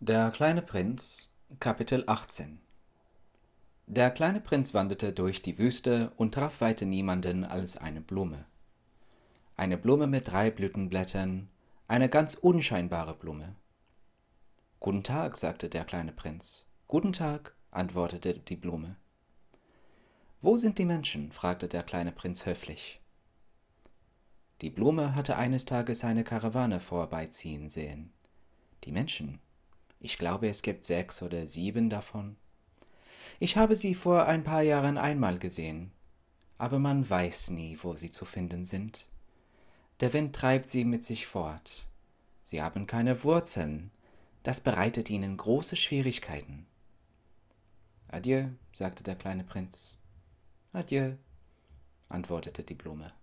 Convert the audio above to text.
Der kleine Prinz Kapitel 18 Der kleine Prinz wanderte durch die Wüste und traf weiter niemanden als eine Blume. Eine Blume mit drei Blütenblättern, eine ganz unscheinbare Blume. Guten Tag, sagte der kleine Prinz. Guten Tag, antwortete die Blume. Wo sind die Menschen? fragte der kleine Prinz höflich. Die Blume hatte eines Tages eine Karawane vorbeiziehen sehen. Die Menschen, ich glaube, es gibt sechs oder sieben davon. Ich habe sie vor ein paar Jahren einmal gesehen, aber man weiß nie, wo sie zu finden sind. Der Wind treibt sie mit sich fort. Sie haben keine Wurzeln. Das bereitet ihnen große Schwierigkeiten. Adieu, sagte der kleine Prinz. Adieu, antwortete die Blume.